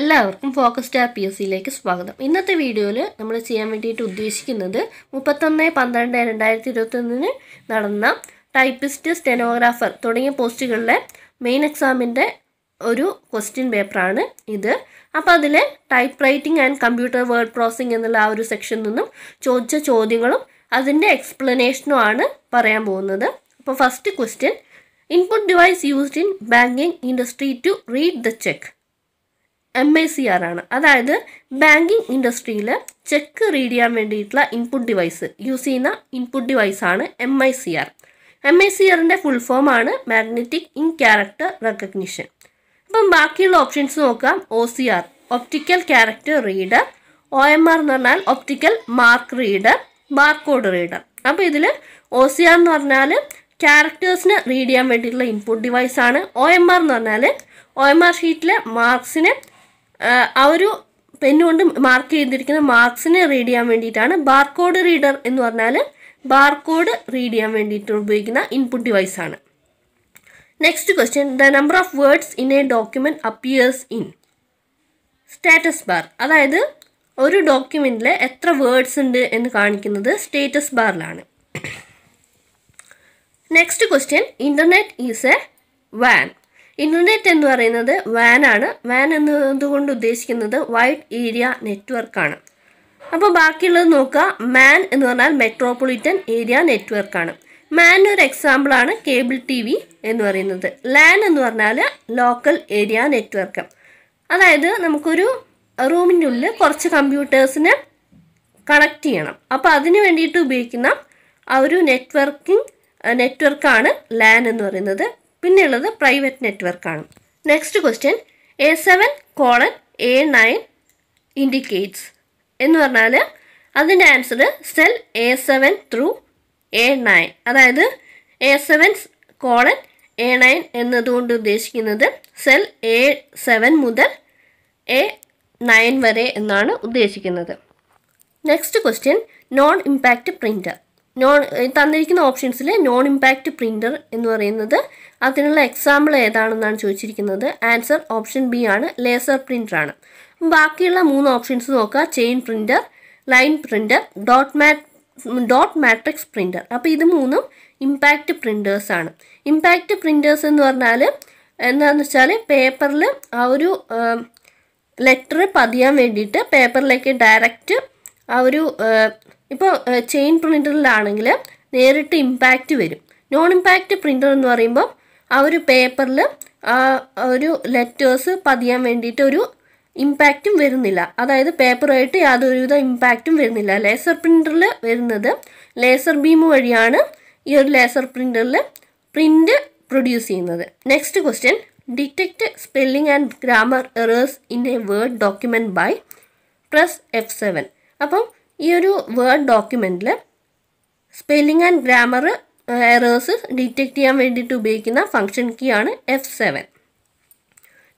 എല്ലാവർക്കും focus star P S സിയിലേക്ക് സ്വാഗതം ഇന്നത്തെ വീഡിയോയിൽ നമ്മൾ ചെയ്യാൻ വേണ്ടിയിട്ട് ഉദ്ദേശിക്കുന്നത് മുപ്പത്തൊന്ന് പന്ത്രണ്ട് രണ്ടായിരത്തി ഇരുപത്തൊന്നിന് നടന്ന ടൈപ്പിസ്റ്റ് സ്റ്റെനോഗ്രാഫർ തുടങ്ങിയ പോസ്റ്റുകളിലെ മെയിൻ എക്സാമിൻ്റെ ഒരു ക്വസ്റ്റ്യൻ പേപ്പറാണ് ഇത് അപ്പോൾ അതിൽ type writing and computer word processing എന്നുള്ള ആ ഒരു സെക്ഷനിൽ നിന്നും ചോദിച്ച ചോദ്യങ്ങളും അതിൻ്റെ എക്സ്പ്ലനേഷനും ആണ് പറയാൻ പോകുന്നത് അപ്പോൾ first question input device used in banking industry to read the cheque M I C R ആണ് അതായത് ബാങ്കിങ് ഇൻഡസ്ട്രിയിൽ ചെക്ക് റീഡ് ചെയ്യാൻ വേണ്ടിയിട്ടുള്ള ഇൻപുട്ട് ഡിവൈസ് യൂസ് ചെയ്യുന്ന ഇൻപുട്ട് ഡിവൈസ് ആണ് M I C R M I C ആറിൻ്റെ full form ആണ് magnetic in character recognition അപ്പം ബാക്കിയുള്ള ഓപ്ഷൻസ് നോക്കാം O C R optical character reader O M R എന്ന് പറഞ്ഞാൽ optical mark reader barcode reader അപ്പോൾ ഇതിൽ ഒ സി ആർ എന്ന് പറഞ്ഞാൽ ക്യാരക്ടേഴ്സിന് റീഡ് ചെയ്യാൻ വേണ്ടിയിട്ടുള്ള ഇൻപുട്ട് ആണ് ഒ എം ആർ എന്ന് പറഞ്ഞാൽ ഒ എം ആർ ഷീറ്റിലെ മാർക്സിന് ആ ഒരു പെന്നുകൊണ്ട് മാർക്ക് ചെയ്തിരിക്കുന്ന മാർക്സിനെ റീഡ് ചെയ്യാൻ വേണ്ടിയിട്ടാണ് ബാർകോഡ് റീഡർ എന്ന് പറഞ്ഞാൽ ബാർകോഡ് റീഡ് ചെയ്യാൻ വേണ്ടിയിട്ട് ഉപയോഗിക്കുന്ന ഇൻപുട്ട് ഡിവൈസ് ആണ് next question the number of words in a document appears in status bar അതായത് ഒരു ഡോക്യുമെൻറ്റിൽ എത്ര വേർഡ്സ് ഉണ്ട് എന്ന് കാണിക്കുന്നത് സ്റ്റേറ്റസ് ബാറിലാണ് next question internet is a വാൻ ഇന്റർനെറ്റ് എന്ന് പറയുന്നത് വാനാണ് വാൻ എന്നതുകൊണ്ട് ഉദ്ദേശിക്കുന്നത് വൈഡ് ഏരിയ നെറ്റ്വർക്കാണ് അപ്പോൾ ബാക്കിയുള്ളത് നോക്കുക മാൻ എന്ന് പറഞ്ഞാൽ മെട്രോപൊളിറ്റൻ ഏരിയ നെറ്റ്വർക്കാണ് മാൻ ഒരു എക്സാമ്പിളാണ് കേബിൾ ടി വി എന്ന് പറയുന്നത് ലാൻ എന്ന് പറഞ്ഞാൽ ലോക്കൽ ഏരിയ നെറ്റ്വർക്ക് അതായത് നമുക്കൊരു റൂമിൻ്റെ ഉള്ളിൽ കുറച്ച് കമ്പ്യൂട്ടേഴ്സിനെ കണക്ട് ചെയ്യണം അപ്പോൾ അതിന് വേണ്ടിയിട്ട് ഉപയോഗിക്കുന്ന ആ ഒരു നെറ്റ്വർക്കിംഗ് നെറ്റ്വർക്കാണ് ലാൻ എന്ന് പറയുന്നത് പിന്നെയുള്ളത് പ്രൈവറ്റ് നെറ്റ്വർക്കാണ് next question A seven colon A nine indicates എന്ന് പറഞ്ഞാൽ അതിൻ്റെ answer cell A seven through A nine അതായത് A seven colon A nine എന്നതുകൊണ്ട് ഉദ്ദേശിക്കുന്നത് സെൽ എ സെവൻ മുതൽ എ നയൻ വരെ എന്നാണ് ഉദ്ദേശിക്കുന്നത് next question non impact printer non തന്നിരിക്കുന്ന ഓപ്ഷൻസിൽ നോൺ ഇമ്പാക്റ്റ് പ്രിൻ്റർ എന്ന് പറയുന്നത് അതിനുള്ള എക്സാമ്പിൾ ഏതാണെന്നാണ് ചോദിച്ചിരിക്കുന്നത് ആൻസർ ഓപ്ഷൻ ബി ആണ് ലേസർ ആണ് ബാക്കിയുള്ള മൂന്ന് ഓപ്ഷൻസ് നോക്കുക chain printer line printer dot mat dot matrix printer അപ്പോൾ ഇത് മൂന്നും ഇമ്പാക്റ്റ് പ്രിന്റേഴ്സ് ആണ് ഇമ്പാക്റ്റ് പ്രിന്റേഴ്സ് എന്ന് പറഞ്ഞാൽ എന്താണെന്ന് വെച്ചാൽ പേപ്പറിൽ ആ ഒരു ലെറ്റർ പതിയാൻ വേണ്ടിയിട്ട് പേപ്പറിലേക്ക് ഡയറക്റ്റ് ആ ഒരു ഇപ്പോൾ ചെയിൻ പ്രിൻ്ററിലാണെങ്കിൽ നേരിട്ട് ഇമ്പാക്റ്റ് വരും നോൺ ഇമ്പാക്റ്റ് പ്രിന്റർ എന്ന് പറയുമ്പം ആ ഒരു പേപ്പറിൽ ആ ഒരു ലെറ്റേഴ്സ് പതിയാൻ വേണ്ടിയിട്ട് ഒരു ഇമ്പാക്റ്റും വരുന്നില്ല അതായത് പേപ്പറായിട്ട് യാതൊരുവിധ ഇമ്പാക്റ്റും വരുന്നില്ല ലേസർ പ്രിൻ്ററിൽ വരുന്നത് ലേസർ ബീം വഴിയാണ് ഈ ഒരു ലേസർ പ്രിൻ്ററിൽ പ്രിൻ്റ് പ്രൊഡ്യൂസ് ചെയ്യുന്നത് next question detect spelling and grammar errors in a word document by press F seven അപ്പം ഈ ഒരു വേർഡ് ഡോക്യുമെൻറ്റിൽ spelling and grammar errors detect ചെയ്യാൻ വേണ്ടിയിട്ട് ഉപയോഗിക്കുന്ന ഫംഗ്ഷൻ കീ ആണ് F seven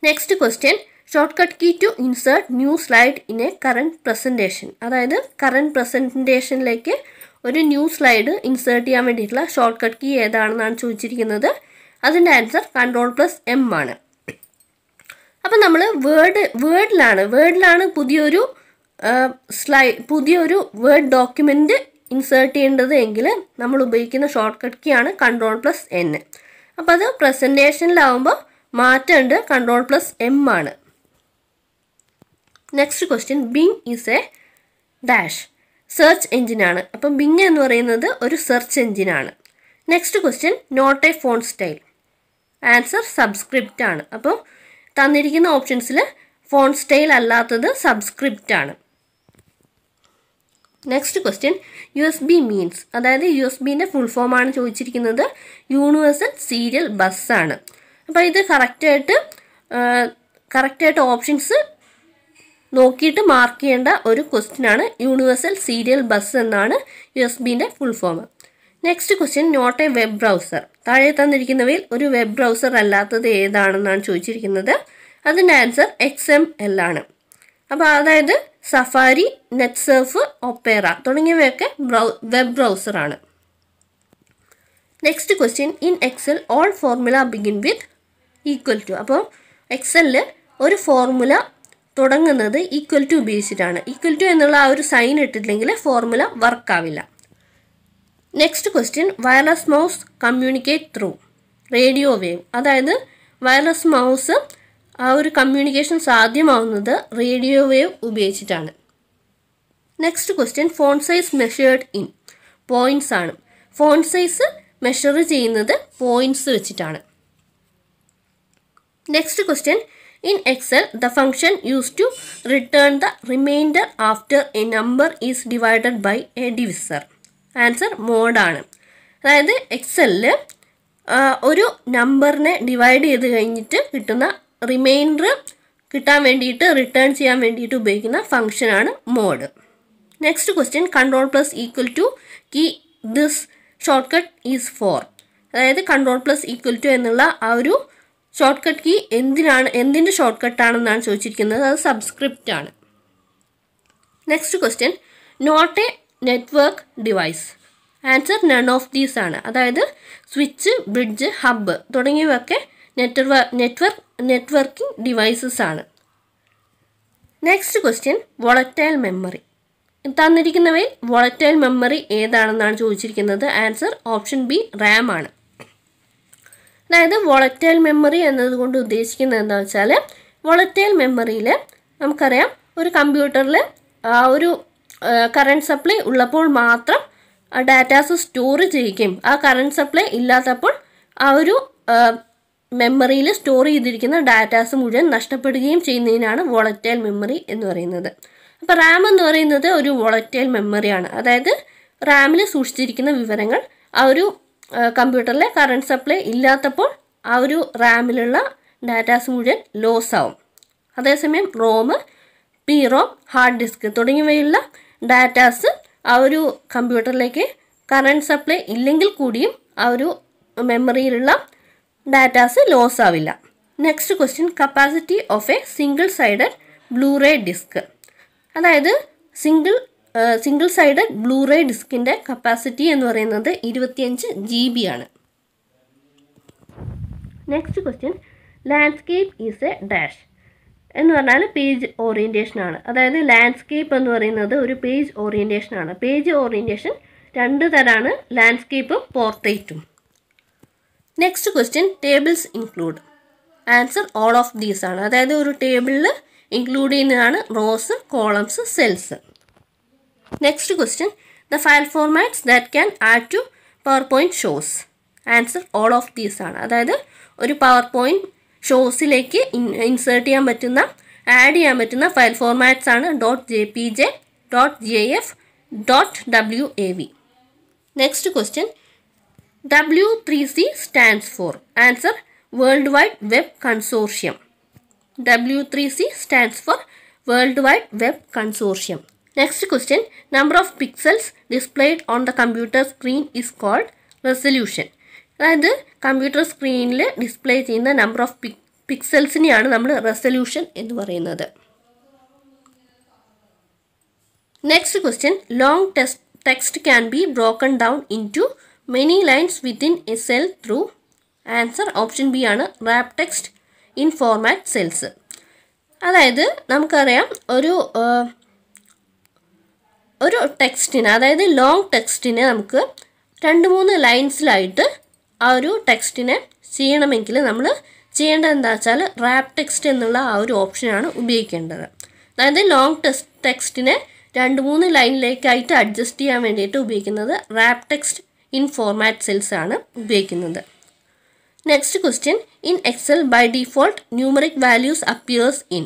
next question short cut key to insert new slide in a current presentation അതായത് current പ്രസൻറ്റേഷനിലേക്ക് ഒരു ന്യൂ സ്ലൈഡ് ഇൻസേർട്ട് ചെയ്യാൻ വേണ്ടിയിട്ടുള്ള ഷോർട്ട് കട്ട് കീ ഏതാണെന്നാണ് ചോദിച്ചിരിക്കുന്നത് അതിൻ്റെ ആൻസർ കൺട്രോൾ പ്ലസ് എം ആണ് അപ്പം നമ്മൾ വേർഡ് വേർഡിലാണ് വേർഡിലാണ് പുതിയൊരു സ്ലൈ പുതിയൊരു വേർഡ് ഡോക്യുമെൻറ്റ് ഇൻസേർട്ട് ചെയ്യേണ്ടത് എങ്കിൽ നമ്മൾ ഉപയോഗിക്കുന്ന ഷോർട്ട് കട്ട് കീ ആണ് കൺട്രോൾ പ്ലസ് എൻ അപ്പോൾ അത് പ്രസൻറ്റേഷനിലാവുമ്പോൾ മാറ്റേണ്ടത് കൺട്രോൾ പ്ലസ് എം ആണ് next question Bing is a dash search ആണ് അപ്പം ബിങ് എന്ന് പറയുന്നത് ഒരു സെർച്ച് എഞ്ചിനാണ് next question not a font style answer subscript ആണ് അപ്പോൾ തന്നിരിക്കുന്ന ഓപ്ഷൻസിൽ ഫോൺ സ്റ്റൈൽ അല്ലാത്തത് സബ്സ്ക്രിപ്റ്റ് ആണ് next question U S B means അതായത് യു എസ് ബിൻ്റെ ഫുൾ ഫോമാണ് ചോദിച്ചിരിക്കുന്നത് യൂണിവേഴ്സൽ സീരിയൽ ബസ്സാണ് അപ്പോൾ ഇത് കറക്റ്റായിട്ട് കറക്റ്റായിട്ട് ഓപ്ഷൻസ് നോക്കിയിട്ട് മാർക്ക് ചെയ്യേണ്ട ഒരു ക്വസ്റ്റ്യൻ ആണ് യൂണിവേഴ്സൽ സീരിയൽ ബസ് എന്നാണ് യു എസ് ബിൻ്റെ full form next question not a web browser താഴെ തന്നിരിക്കുന്നവയിൽ ഒരു വെബ് ബ്രൗസർ അല്ലാത്തത് ഏതാണെന്നാണ് ചോദിച്ചിരിക്കുന്നത് അതിൻ്റെ ആൻസർ എക്സ് എം എൽ ആണ് അപ്പോൾ അതായത് സഫാരി നെറ്റ്സർഫ് ഒപ്പേറ തുടങ്ങിയവയൊക്കെ വെബ് ബ്രൗസറാണ് next question in Excel all formula begin with equal to അപ്പോൾ എക്സലിൽ ഒരു ഫോർമുല തുടങ്ങുന്നത് ഈക്വൽ ടു ഉപയോഗിച്ചിട്ടാണ് ഈക്വൽ ടു എന്നുള്ള ആ ഒരു സൈൻ ഇട്ടിട്ടില്ലെങ്കിൽ ഫോർമുല വർക്കാവില്ല next question wireless mouse communicate through radio wave അതായത് വയർലെസ് മൗസ് ആ ഒരു കമ്മ്യൂണിക്കേഷൻ സാധ്യമാവുന്നത് റേഡിയോ വേവ് ഉപയോഗിച്ചിട്ടാണ് next question font size measured in points ആണ് ഫോൺ സൈസ് മെഷർ ചെയ്യുന്നത് പോയിന്റ്സ് വെച്ചിട്ടാണ് next question in Excel the function use to return the remainder after a number is divided by a divisor answer മോഡാണ് അതായത് എക്സലിൽ ഒരു നമ്പറിനെ divide ചെയ്ത് കഴിഞ്ഞിട്ട് കിട്ടുന്ന റിമൈൻഡർ കിട്ടാൻ വേണ്ടിയിട്ട് റിട്ടേൺ ചെയ്യാൻ വേണ്ടിയിട്ട് ഉപയോഗിക്കുന്ന ഫംഗ്ഷനാണ് mod next question control plus equal to key this shortcut is for അതായത് കൺട്രോൾ പ്ലസ് ഈക്വൽ ടു എന്നുള്ള ആ ഒരു ഷോർട്ട് കട്ട് കീ എന്തിനാണ് എന്തിൻ്റെ ഷോർട്ട് കട്ടാണെന്നാണ് ചോദിച്ചിരിക്കുന്നത് അത് സബ്സ്ക്രിപ്റ്റ് ആണ് next question not a network device answer none of these ആണ് അതായത് സ്വിച്ച് ബ്രിഡ്ജ് ഹബ്ബ് തുടങ്ങിയവയൊക്കെ നെറ്റ്വർ നെറ്റ്വർക്ക് നെറ്റ്വർക്കിംഗ് ഡിവൈസസ് ആണ് നെക്സ്റ്റ് ക്വസ്റ്റ്യൻ വോളറ്റൈൽ മെമ്മറി തന്നിരിക്കുന്നവയിൽ വോളറ്റൈൽ മെമ്മറി ഏതാണെന്നാണ് ചോദിച്ചിരിക്കുന്നത് ആൻസർ ഓപ്ഷൻ ബി റാം ആണ് അതായത് വോളറ്റൈൽ മെമ്മറി എന്നതുകൊണ്ട് ഉദ്ദേശിക്കുന്നത് എന്താ വെച്ചാൽ വോളറ്റൈൽ മെമ്മറിയിൽ നമുക്കറിയാം ഒരു കമ്പ്യൂട്ടറിൽ ഒരു കറണ്ട് സപ്ലൈ ഉള്ളപ്പോൾ മാത്രം ഡാറ്റാസ് സ്റ്റോർ ചെയ്യുകയും ആ കറണ്ട് സപ്ലൈ ഇല്ലാത്തപ്പോൾ ആ ഒരു മെമ്മറിയിൽ സ്റ്റോർ ചെയ്തിരിക്കുന്ന ഡാറ്റാസ് മുഴുവൻ നഷ്ടപ്പെടുകയും ചെയ്യുന്നതിനാണ് വോളറ്റൈൽ മെമ്മറി എന്ന് പറയുന്നത് അപ്പോൾ റാം എന്ന് പറയുന്നത് ഒരു വോളറ്റൈൽ മെമ്മറിയാണ് അതായത് റാമിൽ സൂക്ഷിച്ചിരിക്കുന്ന വിവരങ്ങൾ ആ ഒരു കമ്പ്യൂട്ടറിലെ കറണ്ട് സപ്ലൈ ഇല്ലാത്തപ്പോൾ ആ ഒരു റാമിലുള്ള ഡാറ്റാസ് മുഴുവൻ ലോസ് ആവും അതേസമയം ROM P ROM hard disk തുടങ്ങിയവയുള്ള ഡാറ്റാസ് ആ ഒരു കമ്പ്യൂട്ടറിലേക്ക് കറണ്ട് സപ്ലൈ ഇല്ലെങ്കിൽ കൂടിയും ആ ഒരു മെമ്മറിയിലുള്ള ഡാറ്റാസ് ലോസ് ആവില്ല next question capacity of a single sided Blu-ray disc അതായത് സിംഗിൾ സിംഗിൾ സൈഡഡ് ബ്ലൂറേ ഡിസ്കിൻ്റെ കപ്പാസിറ്റി എന്ന് പറയുന്നത് ഇരുപത്തിയഞ്ച് ജി ബി ആണ് next question landscape is a dash എന്ന് പറഞ്ഞാൽ പേജ് ഓറിയൻറ്റേഷൻ ആണ് അതായത് ലാൻഡ്സ്കേപ്പ് എന്ന് പറയുന്നത് ഒരു പേജ് ഓറിയൻറ്റേഷൻ ആണ് പേജ് ഓറിയൻറ്റേഷൻ രണ്ട് തരമാണ് ലാൻഡ്സ്കേപ്പും പോർട്രേറ്റും next question tables include answer all of these ആണ് അതായത് ഒരു ടേബിളിൽ ഇൻക്ലൂഡ് ചെയ്യുന്നതാണ് rows columns cells next question the file formats that can add to PowerPoint shows answer all of these ആണ് അതായത് ഒരു പവർ പോയിൻറ്റ് ഷോസിലേക്ക് ഇൻസേർട്ട് ചെയ്യാൻ പറ്റുന്ന ആഡ് ചെയ്യാൻ പറ്റുന്ന ഫയൽ ഫോർമാറ്റ്സ് ആണ് dot J P J dot J F dot W A V next question W3C stands for answer World Wide Web Consortium. W3C stands for World Wide Web Consortium. Next question. Number of pixels displayed on the computer screen is called resolution. അതായത് computer സ്ക്രീനിൽ display ചെയ്യുന്ന number of pic പിക്സൽസിനെയാണ് നമ്മൾ resolution എന്ന് പറയുന്നത് next question long text text can be broken down in to many lines within a cell through answer option B ആണ് wrap text in format cells അതായത് നമുക്കറിയാം ഒരു ഒരു ടെക്സ്റ്റിന് അതായത് ലോങ് ടെക്സ്റ്റിനെ നമുക്ക് രണ്ട് മൂന്ന് ലൈൻസിലായിട്ട് ആ ഒരു ടെക്സ്റ്റിനെ ചെയ്യണമെങ്കിൽ നമ്മൾ ചെയ്യേണ്ടത് എന്താ വെച്ചാൽ റാപ് ടെക്സ്റ്റ് എന്നുള്ള ആ ഒരു ഓപ്ഷനാണ് ഉപയോഗിക്കേണ്ടത് അതായത് ലോങ് ടെക്സ്റ്റിനെ രണ്ട് മൂന്ന് ലൈനിലേക്കായിട്ട് അഡ്ജസ്റ്റ് ചെയ്യാൻ വേണ്ടിയിട്ട് ഉപയോഗിക്കുന്നത് wrap text in format cells ആണ് ഉപയോഗിക്കുന്നത് next question in Excel by default numeric values appears in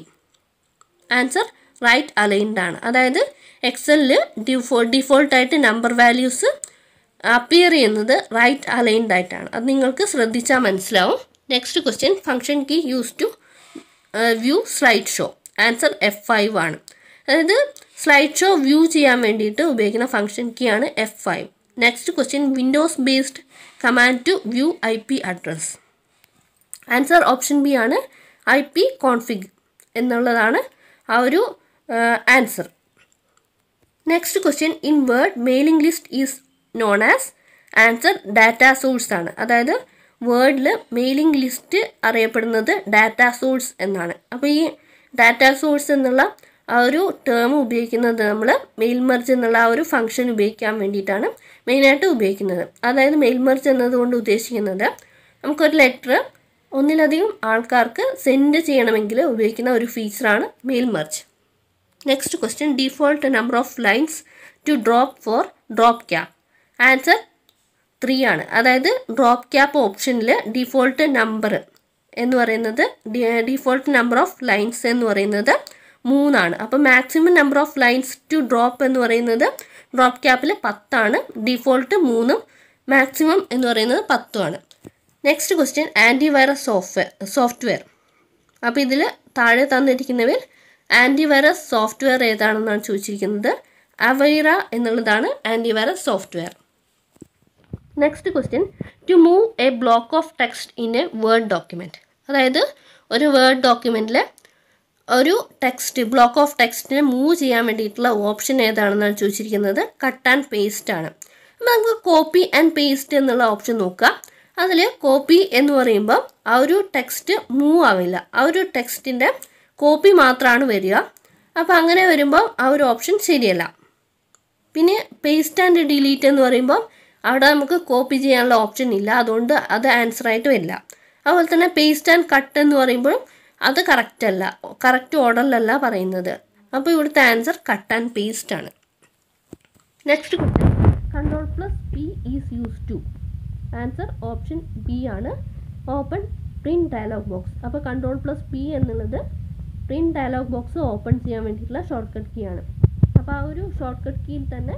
answer right aligned ആണ് അതായത് എക്സലിൽ ഡിഫോ ഡിഫോൾട്ടായിട്ട് നമ്പർ വാല്യൂസ് അപ്പിയർ ചെയ്യുന്നത് റൈറ്റ് അലൈൻഡ് ആയിട്ടാണ് അത് നിങ്ങൾക്ക് ശ്രദ്ധിച്ചാൽ മനസ്സിലാവും next question function key use to view slide show answer F five ആണ് അതായത് സ്ലൈഡ് ഷോ വ്യൂ ചെയ്യാൻ വേണ്ടിയിട്ട് ഉപയോഗിക്കുന്ന ഫംഗ്ഷൻ കീ ആണ് F five question Windows based command to view I P address answer option B ആണ് I P config എന്നുള്ളതാണ് ആ ഒരു answer next question in Word mailing list is known as answer data source ആണ് അതായത് വേർഡിൽ mailing list അറിയപ്പെടുന്നത് data source എന്നാണ് അപ്പോൾ ഈ ഡാറ്റ സോഴ്സ് എന്നുള്ള ആ ഒരു ടേം ഉപയോഗിക്കുന്നത് നമ്മൾ മെയിൽ മെർജ് എന്നുള്ള ആ ഒരു ഫംഗ്ഷൻ ഉപയോഗിക്കാൻ വേണ്ടിയിട്ടാണ് മെയിനായിട്ട് ഉപയോഗിക്കുന്നത് അതായത് മെയിൽ മെർജ് എന്നതുകൊണ്ട് ഉദ്ദേശിക്കുന്നത് നമുക്കൊരു ലെറ്റർ ഒന്നിലധികം ആൾക്കാർക്ക് സെൻഡ് ചെയ്യണമെങ്കിൽ ഉപയോഗിക്കുന്ന ഒരു ഫീച്ചറാണ് mail merge next question default number of lines to drop for drop cap answer three ആണ് അതായത് ഡ്രോപ്പ് ക്യാപ്പ് ഓപ്ഷനിൽ ഡിഫോൾട്ട് നമ്പർ എന്ന് പറയുന്നത് ഡിഫോൾട്ട് നമ്പർ ഓഫ് ലൈൻസ് എന്ന് പറയുന്നത് മൂന്നാണ് അപ്പോൾ maximum number of lines to drop എന്ന് പറയുന്നത് ഡ്രോപ്പ് ക്യാപ്പിൽ പത്താണ് ഡിഫോൾട്ട് മൂന്നും മാക്സിമം എന്ന് പറയുന്നത് പത്തുമാണ് next question anti virus software software അപ്പോൾ ഇതിൽ താഴെ തന്നിരിക്കുന്നവർ ആൻറ്റി വൈറസ് സോഫ്റ്റ്വെയർ ഏതാണെന്നാണ് ചോദിച്ചിരിക്കുന്നത് അവൈറ എന്നുള്ളതാണ് anti virus software next question to move a block of text in a word document അതായത് ഒരു വേർഡ് ഡോക്യുമെൻറ്റിൽ ഒരു ടെക്സ്റ്റ് ബ്ലോക്ക് ഓഫ് ടെക്സ്റ്റിനെ മൂവ് ചെയ്യാൻ വേണ്ടിയിട്ടുള്ള ഓപ്ഷൻ ഏതാണെന്നാണ് ചോദിച്ചിരിക്കുന്നത് കട്ട് ആൻഡ് പേസ്റ്റ് ആണ് അപ്പം നമുക്ക് കോപ്പി ആൻഡ് പേസ്റ്റ് എന്നുള്ള ഓപ്ഷൻ നോക്കുക അതിൽ കോപ്പി എന്ന് പറയുമ്പോൾ ആ ഒരു ടെക്സ്റ്റ് മൂവ് ആവില്ല ആ ഒരു ടെക്സ്റ്റിൻ്റെ കോപ്പി മാത്രമാണ് വരിക അപ്പോൾ അങ്ങനെ വരുമ്പോൾ ആ ഒരു ഓപ്ഷൻ ശരിയല്ല പിന്നെ പേസ്റ്റ് ആൻഡ് ഡിലീറ്റ് എന്ന് പറയുമ്പോൾ അവിടെ നമുക്ക് കോപ്പി ചെയ്യാനുള്ള ഓപ്ഷൻ ഇല്ല അതുകൊണ്ട് അത് ആൻസർ ആയിട്ട് വരില്ല അതുപോലെ തന്നെ പേസ്റ്റ് ആൻഡ് കട്ട് എന്ന് പറയുമ്പോഴും അത് കറക്റ്റ് അല്ല കറക്റ്റ് ഓർഡറിലല്ല പറയുന്നത് അപ്പോൾ ഇവിടുത്തെ ആൻസർ കട്ട് ആൻഡ് പേസ്റ്റ് ആണ് next question control plus P is use to answer option B ആണ് ഓപ്പൺ പ്രിൻറ്റ് ഡയലോഗ് ബോക്സ് അപ്പോൾ കൺട്രോൾ പ്ലസ് പി എന്നുള്ളത് പ്രിൻറ്റ് ഡയലോഗ് ബോക്സ് ഓപ്പൺ ചെയ്യാൻ വേണ്ടിയിട്ടുള്ള ഷോർട്ട് കട്ട് കീ ആണ് അപ്പോൾ ആ ഒരു ഷോർട്ട് കട്ട് കീയിൽ തന്നെ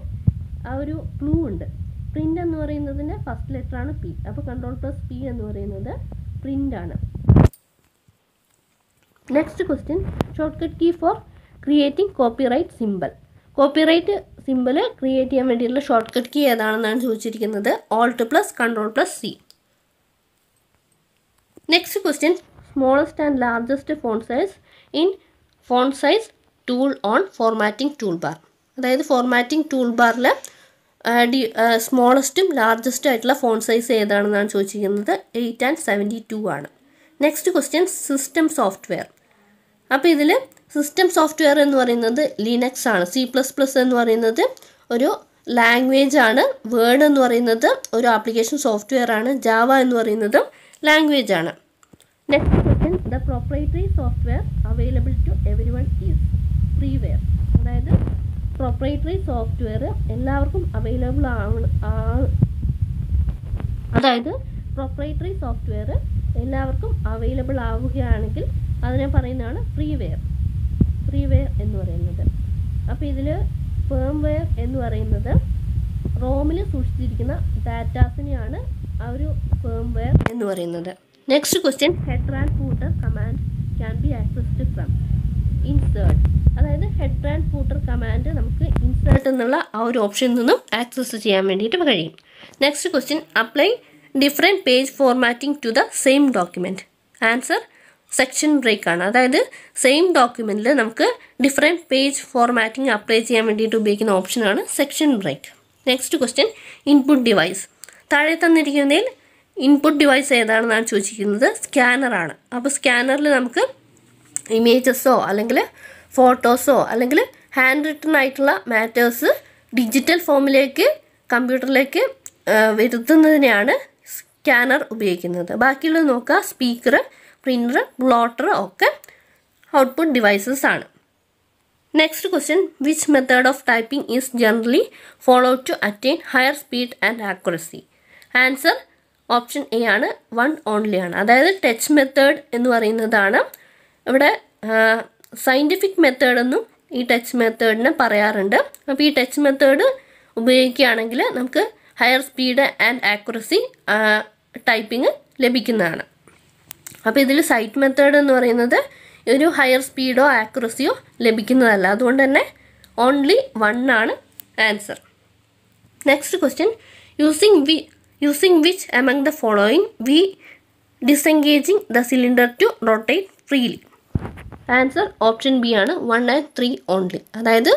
ആ ഒരു ക്ലൂ ഉണ്ട് പ്രിൻ്റ് എന്ന് പറയുന്നതിൻ്റെ ഫസ്റ്റ് ലെറ്ററാണ് പി അപ്പോൾ കൺട്രോൾ പ്ലസ് പി എന്ന് പറയുന്നത് ആണ് next question short cut key for creating copyright symbol copyright symbol create ചെയ്യാൻ വേണ്ടിയിട്ടുള്ള ഷോർട്ട് കട്ട് കീ ഏതാണെന്നാണ് ചോദിച്ചിരിക്കുന്നത് alt plus control plus C next question smallest and largest font size in font size tool on formatting tool bar അതായത് formatting tool ബാറിൽ the സ്മോളസ്റ്റും ലാർജസ്റ്റും ആയിട്ടുള്ള ഫോൺ സൈസ് ഏതാണെന്നാണ് ചോദിച്ചിരിക്കുന്നത് എയ്റ്റ് ആൻഡ് സെവൻറ്റി ടു ആണ് നെക്സ്റ്റ് ക്വസ്റ്റ്യൻ സിസ്റ്റം സോഫ്റ്റ്വെയർ അപ്പോൾ ഇതിൽ സിസ്റ്റം സോഫ്റ്റ്വെയർ എന്ന് പറയുന്നത് ലിനക്സ് ആണ് സി പ്ലസ് പ്ലസ് എന്ന് പറയുന്നത് ഒരു ലാംഗ്വേജ് ആണ് വേർഡ് എന്ന് പറയുന്നത് ഒരു ആപ്ലിക്കേഷൻ സോഫ്റ്റ്വെയർ ആണ് ജാവ എന്ന് പറയുന്നതും ലാംഗ്വേജ് ആണ് next question the proprietary software available to every one is freeware അതായത് പ്രൊപ്പറേറ്ററി സോഫ്റ്റ്വെയർ എല്ലാവർക്കും അവൈലബിൾ ആണ് അതായത് പ്രൊപ്രൈറ്ററി സോഫ്റ്റ്വെയർ എല്ലാവർക്കും അവൈലബിൾ ആവുകയാണെങ്കിൽ അതിനെ പറയുന്നതാണ് ഫ്രീവെയർ ഫ്രീവെയർ എന്ന് പറയുന്നത് അപ്പം ഇതിൽ ഫേംവെയർ എന്ന് പറയുന്നത് റോമിൽ സൂക്ഷിച്ചിരിക്കുന്ന ഡാറ്റാസിനെയാണ് ആ ഒരു ഫേംവെയർ എന്ന് പറയുന്നത് next question head and footer command can be accessed from insert അതായത് ഹെഡ് ആൻഡ് ഫൂട്ടർ കമാൻഡ് നമുക്ക് ഇൻസേർട്ട് എന്നുള്ള ആ ഒരു ഓപ്ഷനിൽ നിന്നും ആക്സസ് ചെയ്യാൻ വേണ്ടിയിട്ട് കഴിയും next question apply different page formatting to the same document answer section break ആണ് അതായത് സെയിം ഡോക്യുമെൻറ്റിൽ നമുക്ക് ഡിഫറെൻറ്റ് പേജ് ഫോർമാറ്റിംഗ് അപ്ലൈ ചെയ്യാൻ വേണ്ടിയിട്ട് ഉപയോഗിക്കുന്ന ഓപ്ഷനാണ് section break next question input device താഴെ തന്നിരിക്കുന്നതിൽ ഇൻപുട്ട് ഡിവൈസ് ഏതാണെന്നാണ് ചോദിച്ചിരിക്കുന്നത് സ്കാനറാണ് അപ്പോൾ സ്കാനറിൽ നമുക്ക് ഇമേജസോ അല്ലെങ്കിൽ ഫോട്ടോസോ അല്ലെങ്കിൽ ഹാൻഡ് റിട്ടൺ ആയിട്ടുള്ള മാറ്റേഴ്സ് ഡിജിറ്റൽ ഫോമിലേക്ക് കമ്പ്യൂട്ടറിലേക്ക് വരുത്തുന്നതിനെയാണ് സ്കാനർ ഉപയോഗിക്കുന്നത് ബാക്കിയുള്ളത് നോക്കുക സ്പീക്കർ പ്രിൻറ്റർ ബ്ലോട്ടർ ഒക്കെ ഔട്ട്പുട്ട് ഡിവൈസസ് ആണ് next question which method of typing is generally follow to attain higher speed and accuracy answer option A ആണ് വൺ ഓൺലി ആണ് അതായത് ടച്ച് മെത്തേഡ് എന്ന് പറയുന്നതാണ് ഇവിടെ സയൻറ്റിഫിക് മെത്തേഡെന്നും ഈ ടച്ച് മെത്തേഡിനെ പറയാറുണ്ട് അപ്പോൾ ഈ ടച്ച് മെത്തേഡ് ഉപയോഗിക്കുകയാണെങ്കിൽ നമുക്ക് higher speed and accuracy typing ലഭിക്കുന്നതാണ് അപ്പോൾ ഇതിൽ സൈറ്റ് മെത്തേഡ് എന്ന് പറയുന്നത് ഒരു ഹയർ സ്പീഡോ ആക്യുറസിയോ ലഭിക്കുന്നതല്ല അതുകൊണ്ട് തന്നെ ഓൺലി വൺ ആണ് answer next question using we using which among the following we disengaging the cylinder to rotate freely answer option B ആണ് വൺ ആൻഡ് ത്രീ ഓൺലി അതായത്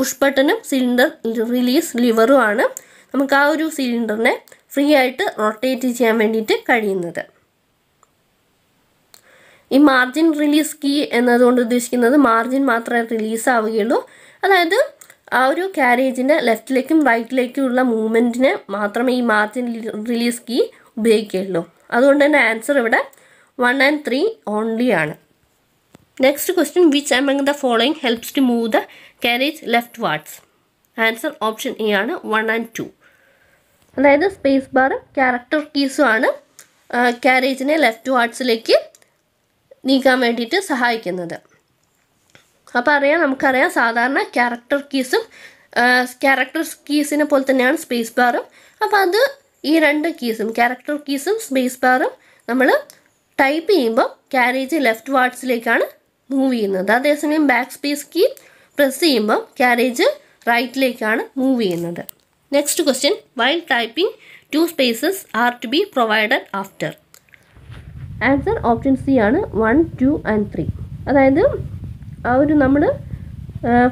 പുഷ്പട്ടനും സിലിണ്ടർ റിലീസ് ലിവറും ആണ് നമുക്ക് ആ ഒരു സിലിണ്ടറിനെ ഫ്രീ ആയിട്ട് റൊട്ടേറ്റ് ചെയ്യാൻ വേണ്ടിയിട്ട് കഴിയുന്നത് ഈ മാർജിൻ റിലീസ് കീ എന്നതുകൊണ്ട് ഉദ്ദേശിക്കുന്നത് മാർജിൻ മാത്രമേ റിലീസ് ആവുകയുള്ളൂ അതായത് ആ ഒരു ക്യാരേജിൻ്റെ ലെഫ്റ്റിലേക്കും റൈറ്റിലേക്കും ഉള്ള മൂവ്മെൻറ്റിന് മാത്രമേ ഈ മാർജിൻ റിലീസ് കീ ഉപയോഗിക്കുകയുള്ളൂ അതുകൊണ്ട് തന്നെ ആൻസർ ഇവിടെ വൺ ആൻഡ് ത്രീ ഓൺലി ആണ് next question which among the following helps to move the carriage leftwards answer option A ആണ് വൺ ആൻഡ് ടു അതായത് സ്പേസ് ബാർ ക്യാരക്ടർ കീസും ആണ് ക്യാരേജിനെ ലെഫ്റ്റ് വാർഡ്സിലേക്ക് നീക്കാൻ വേണ്ടിയിട്ട് സഹായിക്കുന്നത് അപ്പോൾ അറിയാം നമുക്കറിയാം സാധാരണ ക്യാരക്ടർ കീസും ക്യാരക്ടർ കീസിനെ പോലെ തന്നെയാണ് സ്പേസ് ബാറും അപ്പോൾ അത് ഈ രണ്ട് കീസും ക്യാരക്ടർ കീസും സ്പേസ് ബാറും നമ്മൾ ടൈപ്പ് ചെയ്യുമ്പോൾ ക്യാരേജ് ലെഫ്റ്റ് വാർഡ്സിലേക്കാണ് മൂവ് ചെയ്യുന്നത് അതേസമയം ബാക്ക് സ്പേസ് കീ പ്രസ് ചെയ്യുമ്പോൾ ക്യാരേജ് റൈറ്റിലേക്കാണ് മൂവ് ചെയ്യുന്നത് next question while typing two spaces are to be provided after answer option C ആണ് വൺ ടു ആൻഡ് ത്രീ അതായത് ആ ഒരു നമ്മൾ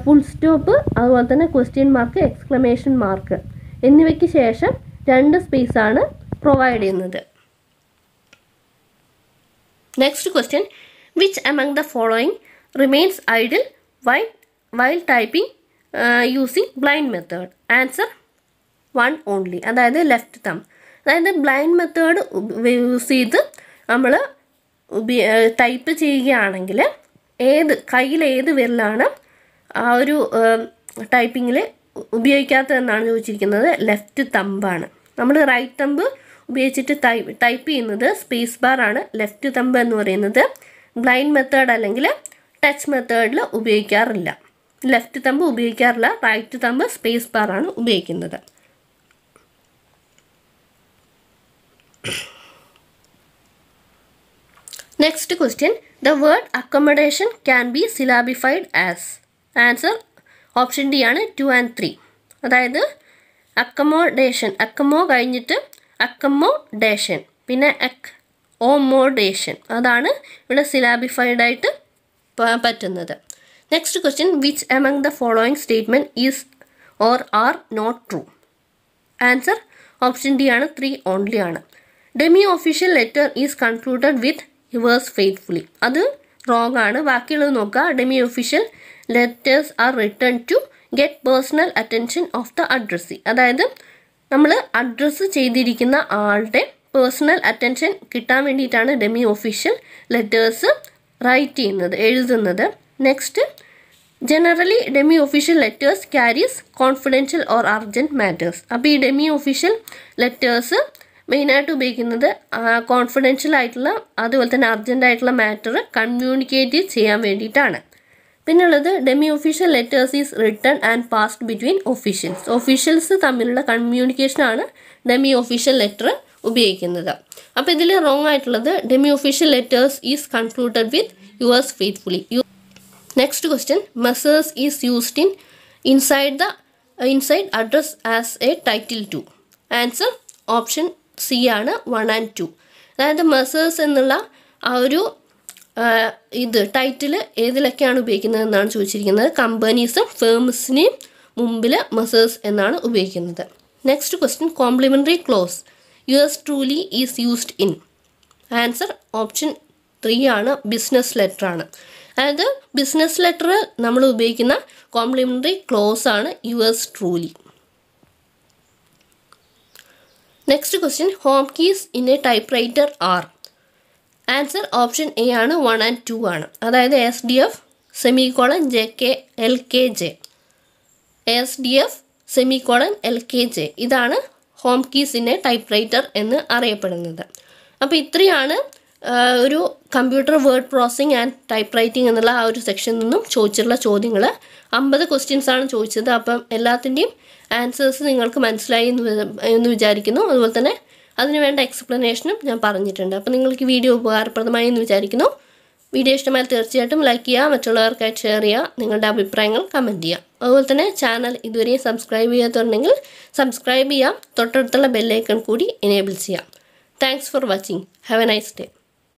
ഫുൾ സ്റ്റോപ്പ് അതുപോലെ തന്നെ ക്വസ്റ്റ്യൻ മാർക്ക് എക്സ്ക്ലമേഷൻ മാർക്ക് എന്നിവയ്ക്ക് ശേഷം രണ്ട് സ്പേസ് ആണ് പ്രൊവൈഡ് ചെയ്യുന്നത് next question which among the following remains idle why while typing using blind method answer one only അതായത് ലെഫ്റ്റ് തം അതായത് ബ്ലൈൻഡ് മെത്തേഡ് യൂസ് ചെയ്ത് നമ്മൾ ടൈപ്പ് ചെയ്യുകയാണെങ്കിൽ ഏത് കയ്യിൽ ഏത് വിരലാണ് ആ ഒരു ടൈപ്പിങ്ങിൽ ഉപയോഗിക്കാത്തതെന്നാണ് ചോദിച്ചിരിക്കുന്നത് ലെഫ്റ്റ് തമ്പാണ് നമ്മൾ റൈറ്റ് തമ്പ് ഉപയോഗിച്ചിട്ട് ടൈപ്പ് ചെയ്യുന്നത് സ്പേസ് ബാർ ആണ് ലെഫ്റ്റ് തമ്പ് എന്ന് പറയുന്നത് ബ്ലൈൻഡ് മെത്തേഡ് അല്ലെങ്കിൽ ടച്ച് മെത്തേഡിൽ ഉപയോഗിക്കാറില്ല ലെഫ്റ്റ് തമ്പ് ഉപയോഗിക്കാറില്ല റൈറ്റ് തമ്പ് സ്പേസ് ബാർ ആണ് ഉപയോഗിക്കുന്നത് next question the word accommodation can be syllabified as answer option D ആണ് ടു ആൻഡ് ത്രീ അതായത് അക്കമോഡേഷൻ അക്കമോ കഴിഞ്ഞിട്ട് അക്കമോഡേഷൻ പിന്നെ അക് ഓമോഡേഷൻ അതാണ് ഇവിടെ സിലാബിഫൈഡ് ആയിട്ട് പറ്റുന്നത് next question which among the following statement is or are not true answer option D ആണ് three only ആണ് demi official letter is concluded with yours faithfully അത് റോങ് ആണ് ബാക്കിയുള്ളത് നോക്കുക demi official letters are written to get personal attention of the addressee അതായത് നമ്മൾ address ചെയ്തിരിക്കുന്ന ആളുടെ പേഴ്സണൽ അറ്റൻഷൻ കിട്ടാൻ വേണ്ടിയിട്ടാണ് ഡെമി ഒഫീഷ്യൽ ലെറ്റേഴ്സ് റൈറ്റ് ചെയ്യുന്നത് എഴുതുന്നത് next generally demi official letters carries confidential or urgent matters അപ്പോൾ ഈ ഡെമി ഒഫീഷ്യൽ ലെറ്റേഴ്സ് മെയിനായിട്ട് ഉപയോഗിക്കുന്നത് കോൺഫിഡൻഷ്യൽ ആയിട്ടുള്ള അതുപോലെ തന്നെ അർജൻ്റ് ആയിട്ടുള്ള മാറ്റർ കമ്മ്യൂണിക്കേറ്റ് ചെയ്യാൻ വേണ്ടിയിട്ടാണ് പിന്നുള്ളത് demi official letters is written and passed between officials officials തമ്മിലുള്ള കമ്മ്യൂണിക്കേഷനാണ് ഡെമി ഒഫീഷ്യൽ ലെറ്റർ ഉപയോഗിക്കുന്നത് അപ്പോൾ ഇതിൽ റോങ് ആയിട്ടുള്ളത് demi official letters is concluded with yours faithfully you next question Messrs is used in inside the inside address as a title to answer option C ആണ് one and two അതായത് Messrs എന്നുള്ള ആ ഒരു ഇത് title ഏതിലൊക്കെയാണ് എന്നാണ് ചോദിച്ചിരിക്കുന്നത് കമ്പനീസും ഫേംസിനെയും മുമ്പിൽ Messrs എന്നാണ് ഉപയോഗിക്കുന്നത് next question complimentary close yours truly is used in answer option three ആണ് ബിസിനസ് ലെറ്റർ ആണ് അതായത് ബിസിനസ് ലെറ്റർ നമ്മൾ ഉപയോഗിക്കുന്ന കോംപ്ലിമെൻ്ററി ക്ലോസ് ആണ് yours truly next question home keys in a typewriter are answer option A ആണ് one and two ആണ് അതായത് S D F colon J K L K J S D F colon L K J ഇതാണ് home കീസിൻ്റെ typewriter എന്ന് അറിയപ്പെടുന്നത് അപ്പോൾ ഇത്രയാണ് ഒരു computer word processing and typewriting എന്നുള്ള ആ ഒരു സെക്ഷനിൽ നിന്നും ചോദിച്ചിട്ടുള്ള ചോദ്യങ്ങൾ അമ്പത് ക്വസ്റ്റ്യൻസ് ആണ് ചോദിച്ചത് അപ്പം എല്ലാത്തിൻ്റെയും ആൻസേഴ്സ് നിങ്ങൾക്ക് മനസ്സിലായി എന്ന് വിചാരിക്കുന്നു അതുപോലെ തന്നെ അതിന് വേണ്ട എക്സ്പ്ലനേഷനും ഞാൻ പറഞ്ഞിട്ടുണ്ട് അപ്പോൾ നിങ്ങൾക്ക് വീഡിയോ ഉപകാരപ്രദമായി എന്ന് വിചാരിക്കുന്നു വീഡിയോ ഇഷ്ടമായാൽ തീർച്ചയായിട്ടും ലൈക്ക് ചെയ്യുക മറ്റുള്ളവർക്കായിട്ട് ഷെയർ ചെയ്യുക നിങ്ങളുടെ അഭിപ്രായങ്ങൾ കമൻറ്റ് ചെയ്യുക അതുപോലെ തന്നെ ചാനൽ ഇതുവരെയും സബ്സ്ക്രൈബ് ചെയ്യാത്തുണ്ടെങ്കിൽ സബ്സ്ക്രൈബ് ചെയ്യാം തൊട്ടടുത്തുള്ള ബെല്ലൈക്കൺ കൂടി എനേബിൾ ചെയ്യാം thanks for watching have a nice day